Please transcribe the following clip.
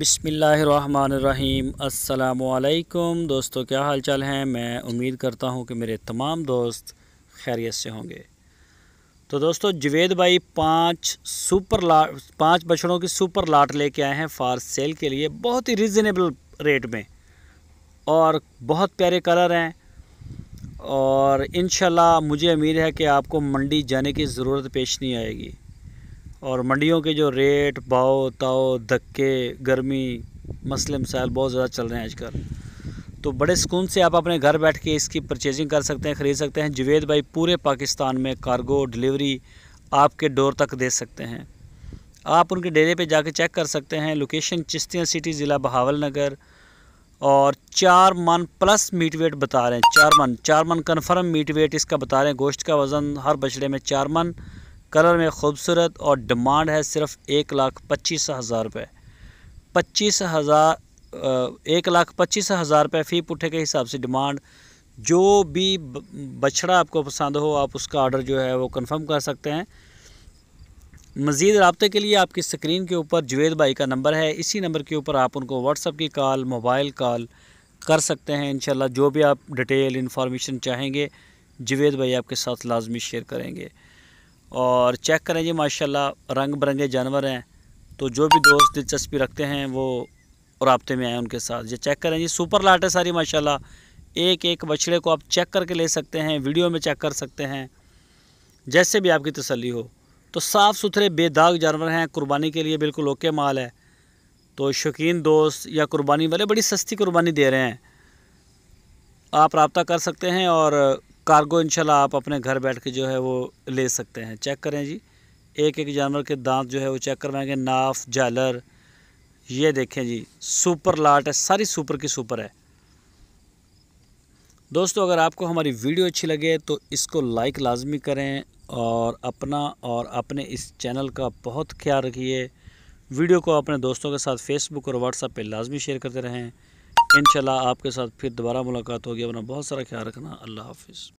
بسم اللہ الرحمن الرحیم السلام علیکم دوستو کیا حال چال ہیں میں امید کرتا ہوں کہ میرے تمام دوست خیریت سے ہوں گے تو دوستو جوید بھائی پانچ سپر لاٹ پانچ بچڑوں کی سپر لاٹ لے کے آئے ہیں فار سیل کے لیے بہت ہی ریزنیبل ریٹ میں اور بہت پیارے کلر ہیں اور انشاءاللہ مجھے امید ہے کہ آپ کو منڈی جانے کی ضرورت پیش نہیں آئے گی اور منڈیوں کے جو ریٹ باؤ تاؤ دھکے گرمی مسئلے مسائل بہت زیادہ چل رہے ہیں آج کل تو بڑے سکون سے آپ اپنے گھر بیٹھ کے اس کی پرچیزنگ کر سکتے ہیں خرید سکتے ہیں جوید بھائی پورے پاکستان میں کارگو ڈیلیوری آپ کے ڈور تک دے سکتے ہیں آپ ان کے ڈیرے پہ جا کے چیک کر سکتے ہیں لوکیشن چشتیاں سٹی ضلع بہاول نگر اور چار من پلس میٹ ویٹ بتا رہے ہیں چار من چار من کنفرم میٹ ویٹ اس کا بتا رہے ہیں گوشت کا وزن ہر بچڑے میں چار من کلر میں خوبصورت اور ڈیمانڈ ہے صرف ایک لاکھ پچیس ہزار روپے پچیس ہزار ایک لاکھ پچیس ہزار روپے فی پٹھے کے حساب سے ڈیمانڈ جو بھی بچڑا آپ کو پسند ہو آپ اس کا آرڈر جو ہے وہ کنفرم کر سکتے ہیں مزید رابطے کے لیے آپ کی سکرین کے اوپر جوید بھائی کا نمبر ہے اسی نمبر کے اوپر آپ ان کو واٹس اپ کی کال موبائل کال کر سکتے ہیں انشاءاللہ جو بھی آپ ڈیٹیل انفارمیشن چاہیں گے جوید بھائی آپ کے ساتھ لازمی شیئر کریں گے اور چیک کریں جی ماشاءاللہ رنگ برنگے جانور ہیں تو جو بھی دوست دلچسپی رکھتے ہیں وہ رابطے میں آئیں ان کے ساتھ یہ جی، چیک کریں جی سپر لاٹ ہے ساری ماشاءاللہ ایک ایک بچڑے کو آپ چیک کر کے لے سکتے ہیں ویڈیو میں چیک کر سکتے ہیں جیسے بھی آپ کی تسلی ہو تو صاف ستھرے بے داغ جانور ہیں قربانی کے لیے بالکل اوکے مال ہے تو شوقین دوست یا قربانی والے بڑی سستی قربانی دے رہے ہیں آپ رابطہ کر سکتے ہیں اور کارگو انشاءاللہ آپ اپنے گھر بیٹھ کے جو ہے وہ لے سکتے ہیں چیک کریں جی ایک ایک جانور کے دانت جو ہے وہ چیک کروائیں گے ناف جالر یہ دیکھیں جی سپر لاٹ ہے ساری سپر کی سپر ہے دوستو اگر آپ کو ہماری ویڈیو اچھی لگے تو اس کو لائک لازمی کریں اور اپنا اور اپنے اس چینل کا بہت خیال رکھیے ویڈیو کو اپنے دوستوں کے ساتھ فیس بک اور واٹس اپ پہ لازمی شیئر کرتے رہیں انشاءاللہ آپ کے ساتھ پھر دوبارہ ملاقات ہوگی اپنا بہت سارا خیال رکھنا اللہ حافظ